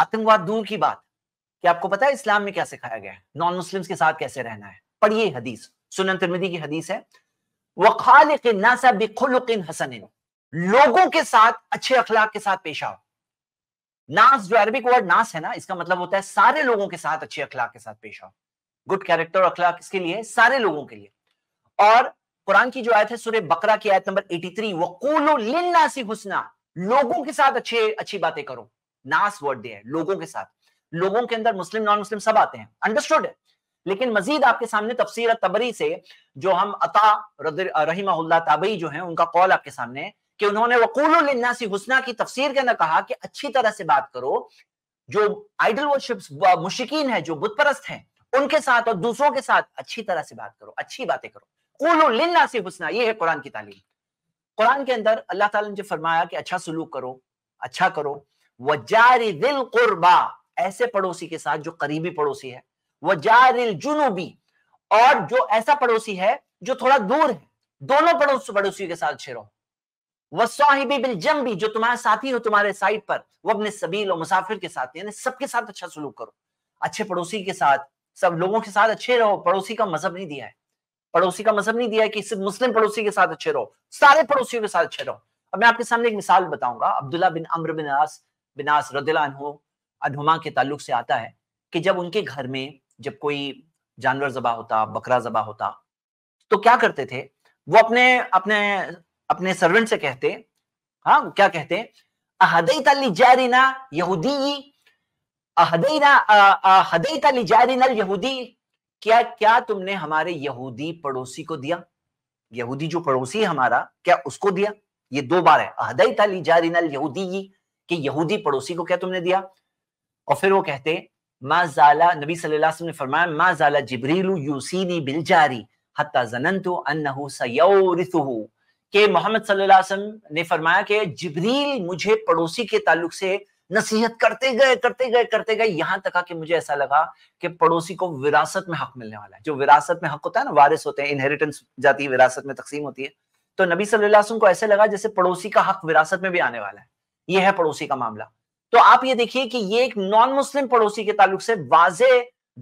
आतंकवाद दूर की बात कि आपको पता है इस्लाम में क्या सिखाया गया है नॉन मुस्लिम्स के साथ कैसे रहना है पढ़िए हदीस सुनन तिरमिदी की हदीस है वखालिक हसन लोगों के साथ अच्छे अखलाक के साथ पेश आओ नास जो अरबिक वर्ड नास है ना इसका मतलब होता है सारे लोगों के साथ अच्छे अखलाक के साथ पेश आओ गुड कैरेक्टर अखलाक इसके लिए सारे लोगों के लिए और कुरान की जो आयत है सूर्य बकरा की आयत नंबर 83 वकूलो लिन्नासी हुसना लोगों के साथ अच्छे अच्छी बातें करो नास वर्ड दिया है लोगों के साथ लोगों के अंदर मुस्लिम नॉन मुस्लिम सब आते हैं अंडरस्टूड है लेकिन मजीद आपके सामने तफसीर तबरी से जो हम अता रही ताबई जो है उनका कौल आपके सामने कि उन्होंने वकूलनासी हुसना की तफसीर के अंदर कहा कि अच्छी तरह से बात करो जो आइडल वर्शिप मुशिकीन है जो बुतपरस्त परस्त हैं उनके साथ और दूसरों के साथ अच्छी तरह से बात करो अच्छी बातें करो कुलनासी हुसना ये है कुरान की तालीम कुरान के अंदर अल्लाह ताला ने जो फरमाया कि अच्छा सलूक करो अच्छा करो वजारी दिल कुर्बा ऐसे पड़ोसी के साथ जो करीबी पड़ोसी है वजारिल जुनूबी और जो ऐसा पड़ोसी है जो थोड़ा दूर है दोनों पड़ोस पड़ोसियों के साथ छेड़ो वह साहिबी बिल भी जो तुम्हारे साथी हो तुम्हारे साइड पर वो अपने सबील और मुसाफिर के साथ यानी सबके साथ अच्छा सलूक करो अच्छे पड़ोसी के साथ सब लोगों के साथ अच्छे रहो पड़ोसी का मजहब नहीं दिया है पड़ोसी का मजहब नहीं दिया है कि सिर्फ मुस्लिम पड़ोसी के साथ अच्छे रहो सारे पड़ोसियों के साथ अच्छे रहो अब मैं आपके सामने एक मिसाल बताऊंगा अब्दुल्ला बिन अम्र बिन आस बिनास रदीला के ताल्लुक से आता है कि जब उनके घर में जब कोई जानवर जबा होता बकरा जबा होता तो क्या करते थे वो अपने अपने अपने सर्वेंट से कहते हाँ क्या कहते यहूदी क्या क्या तुमने हमारे यहूदी पड़ोसी को दिया यहूदी जो पड़ोसी है हमारा क्या उसको दिया ये दो बार है जारी नल यहूदी कि यहूदी पड़ोसी को क्या तुमने दिया और फिर वो कहते मा जाला नबी सल्लल्लाहु अलैहि वसल्लम ने फरमाया मा जाला जिब्रील यूसीनी बिल जारी हत्ता जननतु अन्नहु सयौरिथुहु के मोहम्मद सल्लल्लाहु अलैहि वसल्लम ने फरमाया कि जिब्रील मुझे पड़ोसी के ताल्लुक से नसीहत करते गए करते गए करते गए यहां तक कि मुझे ऐसा लगा कि पड़ोसी को विरासत में हक मिलने वाला है जो विरासत में हक होता है ना वारिस होते हैं इनहेरिटेंस जाती है विरासत में तकसीम होती है तो नबी सल्लल्लाहु अलैहि वसल्लम को ऐसे लगा जैसे पड़ोसी का हक विरासत में भी आने वाला है ये है पड़ोसी का मामला तो आप ये देखिए कि ये एक नॉन मुस्लिम पड़ोसी के ताल्लुक से वाजे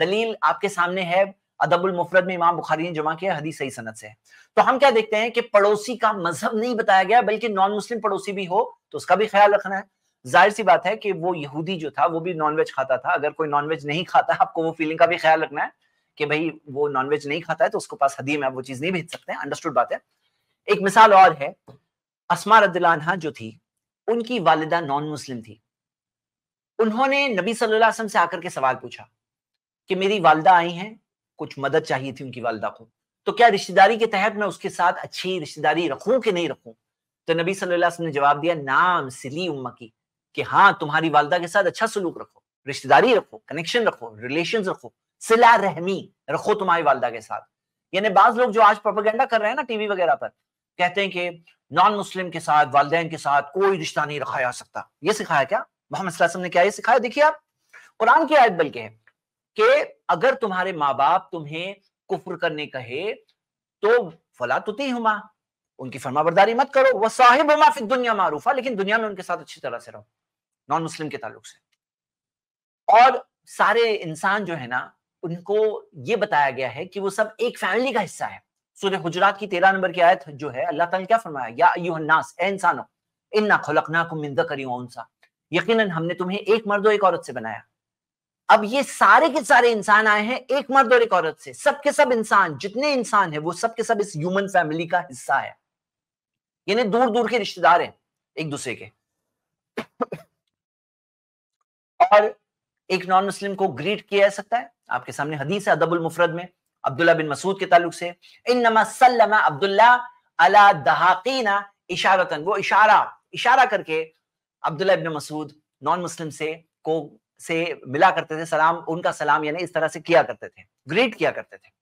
दलील आपके सामने है अदबुल मुफरत में इमाम बुखारी ने जमा किया हदी सही सनत से तो हम क्या देखते हैं कि पड़ोसी का मजहब नहीं बताया गया बल्कि नॉन मुस्लिम पड़ोसी भी हो तो उसका भी ख्याल रखना है जाहिर सी बात है कि वो यहूदी जो था वो भी नॉनवेज खाता था अगर कोई नॉनवेज नहीं खाता आपको वो फीलिंग का भी ख्याल रखना है कि भाई वो नॉनवेज नहीं खाता है तो उसके पास हदीम है वो चीज नहीं भेज सकते अंडरस्टूड बात है एक मिसाल और है असमा रद्दलानहा जो थी उनकी वालिदा नॉन मुस्लिम थी उन्होंने नबी सल्लल्लाहु अलैहि वसल्लम से आकर के सवाल पूछा कि मेरी वालदा आई हैं कुछ मदद चाहिए थी उनकी वालदा को तो क्या रिश्तेदारी के तहत मैं उसके साथ अच्छी रिश्तेदारी रखूं कि नहीं रखूं तो नबी सल्लल्लाहु अलैहि वसल्लम ने जवाब दिया नाम सिली उम्मा की कि हाँ तुम्हारी वालदा के साथ अच्छा सलूक रखो रिश्तेदारी रखो कनेक्शन रखो रिलेशन रखो सिला रहमी रखो तुम्हारी वालदा के साथ यानी बाज लोग जो आज प्रोपागेंडा कर रहे हैं ना टीवी वगैरह पर कहते हैं कि नॉन मुस्लिम के साथ वाले के साथ कोई रिश्ता नहीं रखा जा सकता ये सिखाया क्या मोहम्मद ने क्या ये सिखाया देखिए आप कुरान की आयत बल्कि है कि अगर तुम्हारे माँ बाप तुम्हें कुफर करने कहे तो फला तुती हुमा उनकी फरमा बरदारी मत करो वह साहिब हुमा फिर दुनिया मारूफा लेकिन दुनिया में उनके साथ अच्छी तरह से रहो नॉन मुस्लिम के ताल्लुक से और सारे इंसान जो है ना उनको ये बताया गया है कि वो सब एक फैमिली का हिस्सा है सूर्य हजरात की तेरह नंबर की आयत जो है अल्लाह ताला क्या फरमाया या अयुहन्नास ए इंसानो इन्ना खुलकनाकुम मिन ذكر वंसा यकीन हमने तुम्हें एक मर्द और एक औरत से बनाया अब ये सारे के सारे इंसान आए हैं एक मर्द और एक औरत से सब के सब इंसान जितने इंसान है वो सब के सब इस ह्यूमन फैमिली का हिस्सा है यानी दूर दूर के रिश्तेदार हैं एक दूसरे के और एक नॉन मुस्लिम को ग्रीट किया जा सकता है आपके सामने हदीस है अदबुल मुफरत में अब्दुल्ला बिन मसूद के ताल्लुक से इन नमा अब्दुल्ला अला दहाकीना इशारतन वो इशारा इशारा करके Abdullah bin Masud non Muslim से को से मिला करते थे सलाम उनका सलाम यानी इस तरह से किया करते थे ग्रीट किया करते थे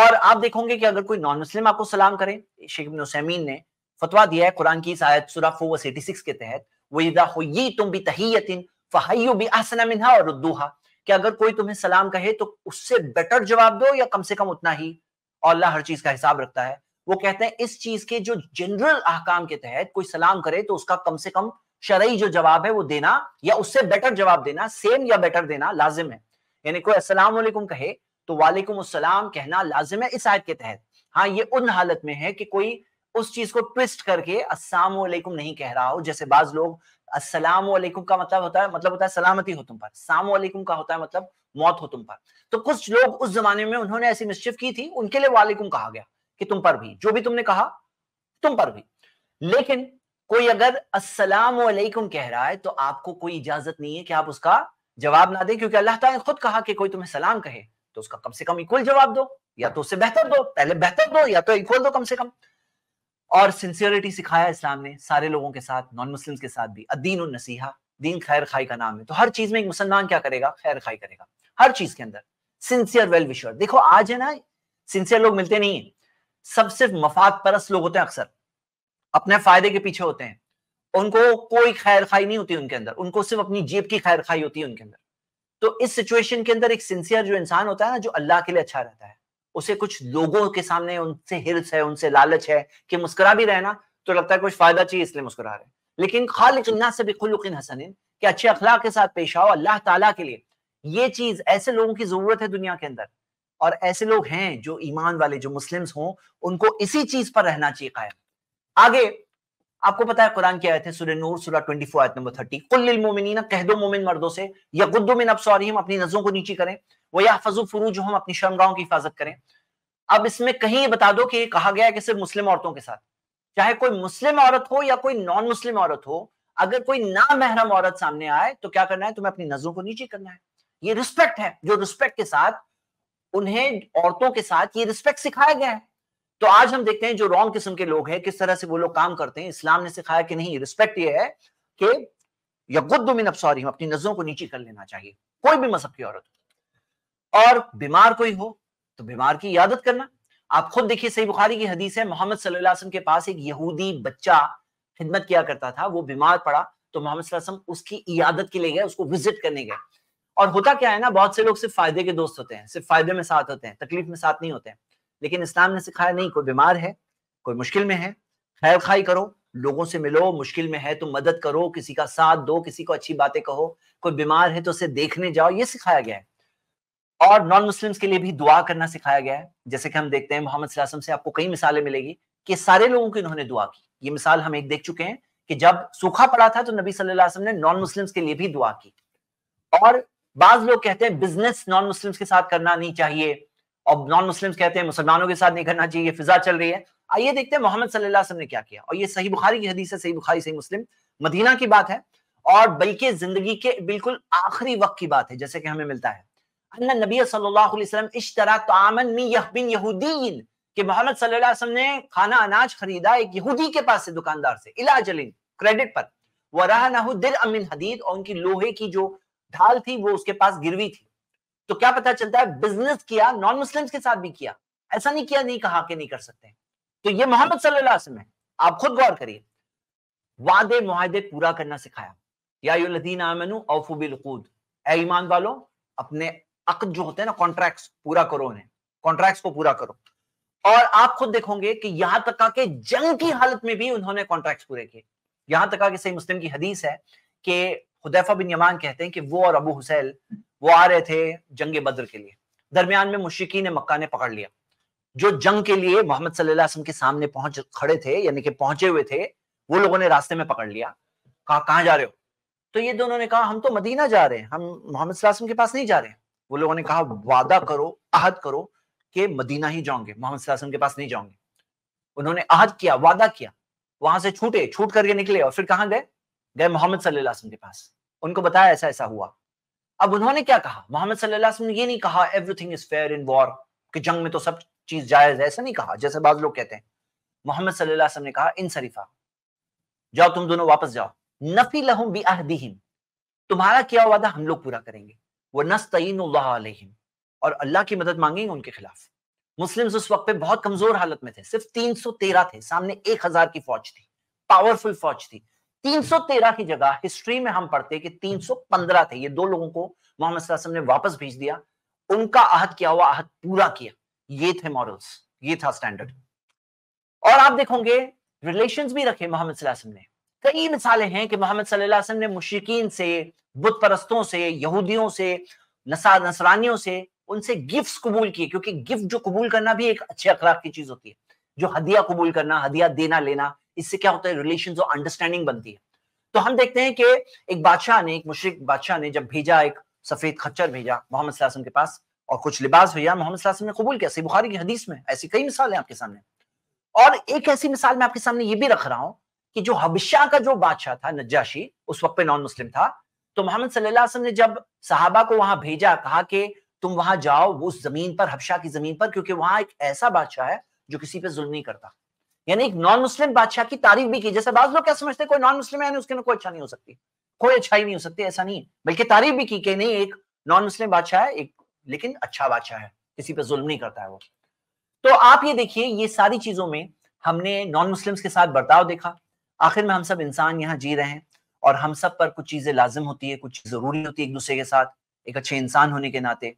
और आप देखोगे कि अगर कोई नॉन मुस्लिम आपको सलाम करे शेख नसैमीन ने फतवा दिया है कुरान की इस आयत सूरा सिक्स के तहत वहीदा हुई तुम भी तहियतिन फहयु भी आसना मिनहा और रुद्दूहा कि अगर कोई तुम्हें सलाम कहे तो उससे बेटर जवाब दो या कम से कम उतना ही और अल्लाह हर चीज का हिसाब रखता है वो कहते हैं इस चीज के जो जनरल अहकाम के तहत कोई सलाम करे तो उसका कम से कम शरई जो जवाब है वो देना या उससे बेटर जवाब देना सेम या बेटर देना लाजिम है यानी कोई असलम कहे तो वालेकुम असलम कहना लाजिम है इस आयत के तहत हाँ ये उन हालत में है कि कोई उस चीज को ट्विस्ट करके अस्सलाम वालेकुम नहीं कह रहा हो जैसे बाज लोग अस्सलाम वालेकुम का मतलब होता है मतलब होता है सलामती हो तुम पर सलाम वालेकुम का होता है मतलब मौत हो तुम पर तो कुछ लोग उस जमाने में उन्होंने ऐसी मिस्चिफ की थी उनके लिए वालेकुम कहा गया कि तुम पर भी जो भी तुमने कहा तुम पर भी लेकिन कोई अगर अस्सलाम वालेकुम कह रहा है तो आपको कोई इजाजत नहीं है कि आप उसका जवाब ना दें क्योंकि अल्लाह ताला ने खुद कहा कि कोई तुम्हें सलाम कहे तो उसका कम से कम इक्वल जवाब दो या तो उससे बेहतर दो पहले बेहतर दो या तो इक्वल दो कम से कम और सिंसियरिटी सिखाया इस्लाम ने सारे लोगों के साथ नॉन मुस्लिम के साथ भी अदीन और नसीहा दीन खैर खाई का नाम है तो हर चीज में एक मुसलमान क्या करेगा खैर खाई करेगा हर चीज के अंदर सिंसियर वेल विशर देखो आज है ना सिंसियर लोग मिलते नहीं है सब सिर्फ मफाद परस लोग होते हैं अक्सर अपने फायदे के पीछे होते हैं उनको कोई खैर खाई नहीं होती उनके अंदर उनको सिर्फ अपनी जेब की खैर खाई होती है उनके अंदर तो इस सिचुएशन के अंदर एक सिंसियर जो इंसान होता है ना जो अल्लाह के लिए अच्छा रहता है उसे कुछ लोगों के सामने उनसे हिर्स है उनसे लालच है कि मुस्कुरा भी रहे ना तो लगता है कुछ फायदा चाहिए इसलिए मुस्कुरा रहे लेकिन खालिक से भी खुलुक हसन के अच्छे अखलाक के साथ पेश आओ अल्लाह ताला के लिए ये चीज ऐसे लोगों की जरूरत है दुनिया के अंदर और ऐसे लोग हैं जो ईमान वाले जो मुस्लिम्स हों उनको इसी चीज पर रहना चाहिए कायम आगे आपको पता है कुरान की आयत है सूर्य नूर सूर्य ट्वेंटी फोर आयत नंबर थर्टी कुल मोमिन कह दो मोमिन मर्दों से या गुद्दो मिन हम अपनी नजरों को नीचे करें वह फजू फरूज हम अपनी शर्मगाओं की हिफाजत करें अब इसमें कहीं ये बता दो कि ये कहा गया है कि सिर्फ मुस्लिम औरतों के साथ चाहे कोई मुस्लिम औरत हो या कोई नॉन मुस्लिम औरत हो अगर कोई ना महरम औरत सामने आए तो क्या करना है तुम्हें अपनी नजरों को नीचे करना है ये रिस्पेक्ट है जो रिस्पेक्ट के साथ उन्हें औरतों के साथ ये रिस्पेक्ट सिखाया गया है तो आज हम देखते हैं जो रॉन्ग किस्म के लोग हैं किस तरह से वो लोग काम करते हैं इस्लाम ने सिखाया कि नहीं रिस्पेक्ट ये है कि सॉरी हम अपनी नजरों को नीचे कर लेना चाहिए कोई भी मजहब की औरत हो और बीमार कोई हो तो बीमार की यादत करना आप खुद देखिए सही बुखारी की हदीस है मोहम्मद सल्लल्लाहु के पास एक यहूदी बच्चा खिदमत किया करता था वो बीमार पड़ा तो मोहम्मद उसकी इयादत के लिए गए उसको विजिट करने गए और होता क्या है ना बहुत से लोग सिर्फ फायदे के दोस्त होते हैं सिर्फ फायदे में साथ होते हैं तकलीफ में साथ नहीं होते हैं लेकिन इस्लाम ने सिखाया नहीं कोई बीमार है कोई मुश्किल में है खैर खाई करो लोगों से मिलो मुश्किल में है तो मदद करो किसी का साथ दो किसी को अच्छी बातें कहो कोई बीमार है तो उसे देखने जाओ ये सिखाया गया है और नॉन मुस्लिम्स के लिए भी दुआ करना सिखाया गया है जैसे कि हम देखते हैं मोहम्मद से आपको कई मिसालें मिलेगी कि सारे लोगों की इन्होंने दुआ की ये मिसाल हम एक देख चुके हैं कि जब सूखा पड़ा था तो नबी सलम ने नॉन मुस्लिम्स के लिए भी दुआ की और बाज लोग कहते हैं बिजनेस नॉन मुस्लिम्स के साथ करना नहीं चाहिए और नॉन मुस्लिम्स कहते हैं मुसलमानों के साथ नहीं करना चाहिए फिजा चल रही है आइए देखते हैं मोहम्मद सल्लल्लाहु ने क्या किया और ये सही बुखारी की हदीस है सही बुखारी सही मुस्लिम मदीना की बात है और बल्कि जिंदगी के बिल्कुल आखिरी वक्त की बात है जैसे कि हमें मिलता है के उनकी लोहे की जो ढाल थी वो उसके पास गिरवी थी तो क्या पता चलता है बिजनेस किया नॉन मुस्लिम के साथ भी किया ऐसा नहीं किया नहीं कहा कि नहीं कर सकते तो ये मोहम्मद सल्लल्लाहु है आप खुद गौर करिए वादे मुआहदे पूरा करना सिखाया या आमनु औफुबिलकूद ईमान वालों अपने अकद जो होते हैं ना कॉन्ट्रैक्ट पूरा करो उन्हें कॉन्ट्रैक्ट को पूरा करो और आप खुद देखोगे कि यहां तक के जंग की हालत में भी उन्होंने कॉन्ट्रैक्ट पूरे किए यहां तक के सही मुस्लिम की हदीस है कि हुदैफा बिन यमान कहते हैं कि वो और अबू हुसैन वो आ रहे थे जंग बद्र के लिए दरमियान में मुशिकी ने मक्का ने पकड़ लिया जो जंग के लिए मोहम्मद सल्लाम के सामने पहुंच खड़े थे यानी कि पहुंचे हुए थे वो लोगों ने रास्ते में पकड़ लिया कहा कहाँ जा रहे हो तो ये दोनों ने कहा हम तो मदीना जा रहे हैं हम मोहम्मद के पास नहीं जा रहे हैं वो लोगों ने कहा वादा करो अहद करो कि मदीना ही जाओगे मोहम्मद के पास नहीं जाओगे उन्होंने अहद किया वादा किया वहां से छूटे छूट करके निकले और फिर कहा गए गए मोहम्मद सल्लाम के पास उनको बताया ऐसा ऐसा हुआ अब उन्होंने क्या कहा मोहम्मद सल्लाम ने ये नहीं कहा everything is fair in war कि जंग में तो सब चीज जायज है ऐसा नहीं कहा जैसे बाज लोग कहते हैं मोहम्मद सल्लाम ने कहा इन शरीफा जाओ तुम दोनों वापस जाओ नफी लहुम बी तुम्हारा किया वादा हम लोग पूरा करेंगे व और अल्लाह की मदद मांगेंगे उनके खिलाफ मुस्लिम उस वक्त पे बहुत कमजोर हालत में थे सिर्फ 313 थे सामने 1000 की फौज थी पावरफुल फौज थी 313 की जगह हिस्ट्री में हम पढ़ते कि 315 थे ये दो लोगों को मोहम्मद ने वापस भेज दिया उनका अहद किया हुआ अहद पूरा किया ये थे मॉरल्स ये था स्टैंडर्ड और आप देखोगे रिलेशन भी रखे मोहम्मद ने कई मिसालें हैं कि मोहम्मद सल्लल्लाहु ने मुश्किन से बुत परस्तों से यहूदियों से नसा नसरानियों से उनसे गिफ्ट कबूल किए क्योंकि गिफ्ट जो कबूल करना भी एक अच्छे अखलाक की चीज होती है जो हदिया कबूल करना हदिया देना लेना इससे क्या होता है रिलेशन और अंडरस्टैंडिंग बनती है तो हम देखते हैं कि एक बादशाह ने एक मुश्रक बादशाह ने जब भेजा एक सफेद खच्चर भेजा मोहम्मद के पास और कुछ लिबास भेजा मोहम्मद ने कबूल किया सही बुखारी की हदीस में ऐसी कई मिसाल है आपके सामने और एक ऐसी मिसाल मैं आपके सामने ये भी रख रहा हूं कि जो हबशा का जो बादशाह था नज्जाशी उस वक्त पे नॉन मुस्लिम था तो मोहम्मद सल्लल्लाहु अलैहि वसल्लम ने जब सहाबा को वहां भेजा कहा कि तुम वहां जाओ उस जमीन पर हबशा की जमीन पर क्योंकि वहां एक ऐसा बादशाह है जो किसी पे जुल्म नहीं करता यानी एक नॉन मुस्लिम बादशाह की तारीफ भी की जैसे बाद लोग क्या समझते कोई नॉन मुस्लिम है उसके कोई अच्छा नहीं हो सकती कोई अच्छाई नहीं हो सकती ऐसा नहीं बल्कि तारीफ भी की कि नहीं एक नॉन मुस्लिम बादशाह है एक लेकिन अच्छा बादशाह है किसी पे जुल्म नहीं करता है वो तो आप ये देखिए ये सारी चीजों में हमने नॉन मुस्लिम्स के साथ बर्ताव देखा आखिर में हम सब इंसान यहाँ जी रहे हैं और हम सब पर कुछ चीजें लाजिम होती है कुछ जरूरी होती है एक दूसरे के साथ एक अच्छे इंसान होने के नाते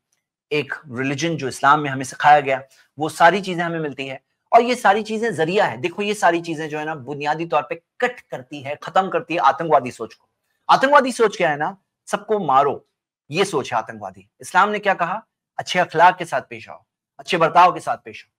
एक रिलीजन जो इस्लाम में हमें सिखाया गया वो सारी चीजें हमें मिलती है और ये सारी चीजें जरिया है देखो ये सारी चीजें जो है ना बुनियादी तौर पे कट करती है खत्म करती है आतंकवादी सोच को आतंकवादी सोच क्या है ना सबको मारो ये सोच है आतंकवादी इस्लाम ने क्या कहा अच्छे अखलाक के साथ पेश आओ अच्छे बर्ताव के साथ पेश आओ